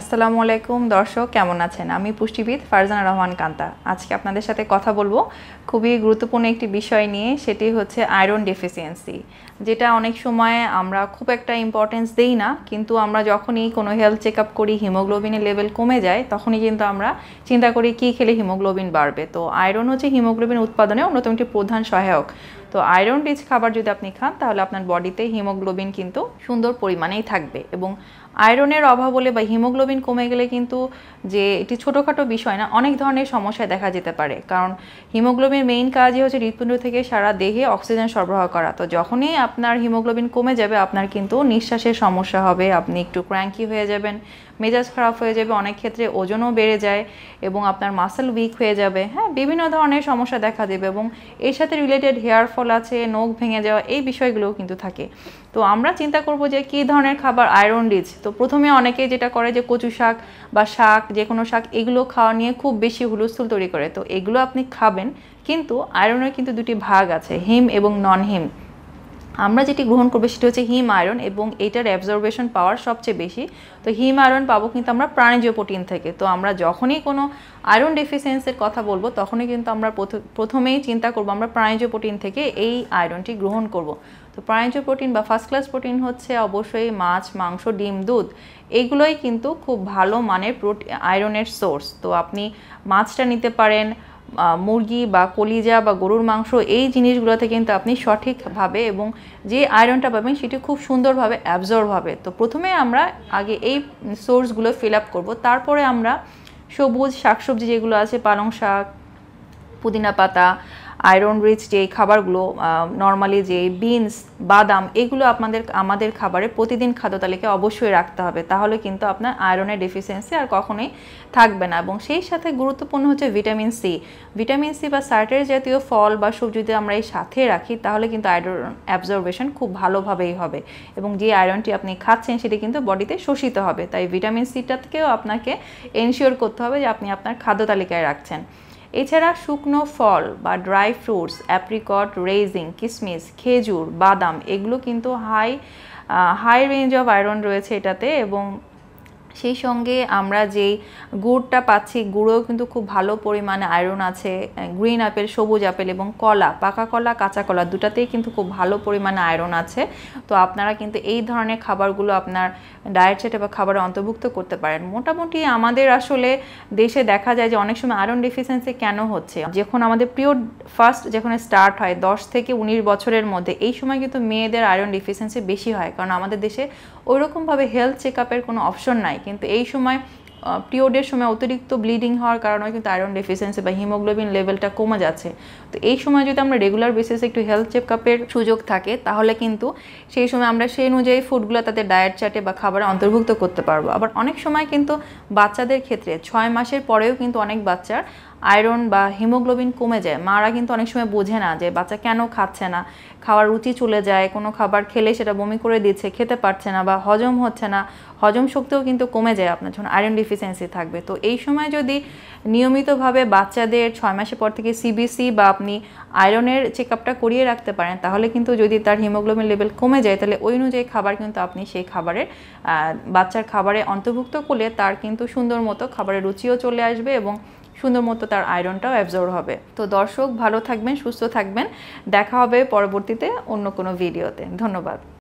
আসসালামু আলাইকুম দর্শক কেমন আছেন আমি পুষ্টিবিদ ফারজানা রহমান কান্তা আজকে আপনাদের সাথে কথা বলবো খুবই গুরুত্বপূর্ণ একটি বিষয় নিয়ে সেটি হচ্ছে আয়রন ডেফিসিয়েন্সি যেটা অনেক সময় আমরা খুব একটা ইম্পর্টেন্স দেই না কিন্তু আমরা যখনই কোনো হেলথ চেক আপ করি হিমোগ্লোবিনের লেভেল কমে যায় তখনই কিন্তু আমরা চিন্তা করি কী খেলে হিমোগ্লোবিন বাড়বে তো আয়রন হচ্ছে হিমোগ্লোবিন উৎপাদনে অন্যতম একটি প্রধান সহায়ক তো আয়রন রিচ খাবার যদি আপনি খান তাহলে আপনার বডিতে হিমোগ্লোবিন কিন্তু সুন্দর পরিমাণেই থাকবে এবং আয়রনের অভাব হলে বা হিমোগ্লোবিন কমে গেলে কিন্তু যে এটি ছোটোখাটো বিষয় না অনেক ধরনের সমস্যা দেখা যেতে পারে কারণ হিমোগ্লোবিন মেইন কাজই হচ্ছে হৃৎপিণ্ড থেকে সারা দেহে অক্সিজেন সরবরাহ করা তো যখনই আপনার হিমোগ্লোবিন কমে যাবে আপনার কিন্তু নিঃশ্বাসের সমস্যা হবে আপনি একটু ক্র্যাঙ্কি হয়ে যাবেন মেজাজ খারাপ হয়ে যাবে অনেক ক্ষেত্রে ওজনও বেড়ে যায় এবং আপনার মাসেল উইক হয়ে যাবে হ্যাঁ বিভিন্ন ধরনের সমস্যা দেখা দেবে এবং এর সাথে রিলেটেড হেয়ার ফল ফোলা আছে নখ ভেঙে যাওয়া এই বিষয়গুলোও কিন্তু থাকে তো আমরা চিন্তা করব যে কী ধরনের খাবার আয়রন রিচ তো প্রথমে অনেকে যেটা করে যে কচু শাক বা শাক যে কোনো শাক এগুলো খাওয়া নিয়ে খুব বেশি হুলস্থুল তৈরি করে তো এগুলো আপনি খাবেন কিন্তু আয়রনের কিন্তু দুটি ভাগ আছে হিম এবং নন হিম আমরা যেটি গ্রহণ করবো সেটি হচ্ছে হিম আয়রন এবং এটার অ্যাবজর্বেশন পাওয়ার সবচেয়ে বেশি তো হিম আয়রন পাবো কিন্তু আমরা প্রাণীজ প্রোটিন থেকে তো আমরা যখনই কোনো আয়রন ডেফিসিয়েন্সের কথা বলবো তখনই কিন্তু আমরা প্রথমেই চিন্তা করব আমরা প্রাণীজ প্রোটিন থেকে এই আয়রনটি গ্রহণ করব। তো প্রাণীজ প্রোটিন বা ফার্স্ট ক্লাস প্রোটিন হচ্ছে অবশ্যই মাছ মাংস ডিম দুধ এগুলোই কিন্তু খুব ভালো মানের প্রোটিন আয়রনের সোর্স তো আপনি মাছটা নিতে পারেন মুরগি বা কলিজা বা গরুর মাংস এই জিনিসগুলোতে কিন্তু আপনি সঠিকভাবে এবং যে আয়রনটা পাবেন সেটি খুব সুন্দরভাবে অ্যাবজর্ব হবে তো প্রথমে আমরা আগে এই সোর্সগুলো ফিল আপ করবো তারপরে আমরা সবুজ শাকসবজি যেগুলো আছে পালং শাক পুদিনা পাতা আয়রন রিচ যে খাবারগুলো নর্মালি যে বিনস বাদাম এগুলো আপনাদের আমাদের খাবারে প্রতিদিন খাদ্য তালিকায় অবশ্যই রাখতে হবে তাহলে কিন্তু আপনার আয়রনের ডেফিসিয়েন্সি আর কখনোই থাকবে না এবং সেই সাথে গুরুত্বপূর্ণ হচ্ছে ভিটামিন সি ভিটামিন সি বা সার্টের জাতীয় ফল বা সবজি যদি আমরা এই সাথে রাখি তাহলে কিন্তু আয়রন অ্যাবজর্বেশন খুব ভালোভাবেই হবে এবং যে আয়রনটি আপনি খাচ্ছেন সেটি কিন্তু বডিতে শোষিত হবে তাই ভিটামিন সিটাকেও আপনাকে এনশিওর করতে হবে যে আপনি আপনার খাদ্য তালিকায় রাখছেন এছাড়া শুকনো ফল বা ড্রাই ফ্রুটস অ্যাপ্রিকট রেজিং কিসমিস খেজুর বাদাম এগুলো কিন্তু high high range of iron রয়েছে এটাতে এবং সেই সঙ্গে আমরা যেই গুড়টা পাচ্ছি গুড়ও কিন্তু খুব ভালো পরিমাণে আয়রন আছে গ্রিন আপেল সবুজ আপেল এবং কলা পাকা কলা কাঁচা কলা দুটাতেই কিন্তু খুব ভালো পরিমাণে আয়রন আছে তো আপনারা কিন্তু এই ধরনের খাবারগুলো আপনার ডায়েট সেটে বা খাবারে অন্তর্ভুক্ত করতে পারেন মোটামুটি আমাদের আসলে দেশে দেখা যায় যে অনেক সময় আয়রন ডেফিসিয়েন্সি কেন হচ্ছে যখন আমাদের পিরিয়ড ফার্স্ট যখন স্টার্ট হয় দশ থেকে উনিশ বছরের মধ্যে এই সময় কিন্তু মেয়েদের আয়রন ডেফিসিয়েন্সি বেশি হয় কারণ আমাদের দেশে ওইরকমভাবে হেলথ চেক আপের কোনো অপশন নাই কিন্তু এই সময় পিরিয়ডের সময় অতিরিক্ত ব্লিডিং হওয়ার কারণে কিন্তু আয়রন ডেফিসিয়েন্সি বা হিমোগ্লোবিন লেভেলটা কমে যাচ্ছে তো এই সময় যদি আমরা রেগুলার বেসিসে একটু হেলথ চেকআপের সুযোগ থাকে তাহলে কিন্তু সেই সময় আমরা সেই অনুযায়ী ফুডগুলো তাদের ডায়েট চার্টে বা খাবারে অন্তর্ভুক্ত করতে পারবো আবার অনেক সময় কিন্তু বাচ্চাদের ক্ষেত্রে ছয় মাসের পরেও কিন্তু অনেক বাচ্চার আয়রন বা হিমোগ্লোবিন কমে যায় মারা কিন্তু অনেক সময় বোঝে না যে বাচ্চা কেন খাচ্ছে না খাওয়ার রুচি চলে যায় কোনো খাবার খেলে সেটা বমি করে দিচ্ছে খেতে পারছে না বা হজম হচ্ছে না হজম শক্তিও কিন্তু কমে যায় আপনার যখন আয়রন ডিফিসিয়েন্সি থাকবে তো এই সময় যদি নিয়মিতভাবে বাচ্চাদের ছয় মাসের পর থেকে সিবিসি বা আপনি আয়রনের চেক আপটা করিয়ে রাখতে পারেন তাহলে কিন্তু যদি তার হিমোগ্লোবিন লেভেল কমে যায় তাহলে ওই অনুযায়ী খাবার কিন্তু আপনি সেই খাবারের বাচ্চার খাবারে অন্তর্ভুক্ত করলে তার কিন্তু সুন্দর মতো খাবারের রুচিও চলে আসবে এবং সুন্দর মতো তার আয়রনটাও অ্যাবজর্ব হবে তো দর্শক ভালো থাকবেন সুস্থ থাকবেন দেখা হবে পরবর্তীতে অন্য কোনো ভিডিওতে ধন্যবাদ